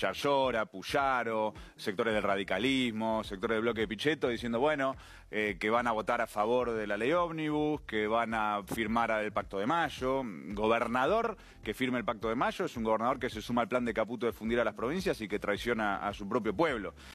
Yayora, Puyaro, sectores del radicalismo, sectores del bloque de Pichetto, diciendo, bueno, eh, que van a votar a favor de la ley ómnibus, que van a firmar el Pacto de Mayo. Gobernador que firme el Pacto de Mayo es un gobernador que se suma al plan de Caputo de fundir a las provincias y que traiciona a su propio pueblo.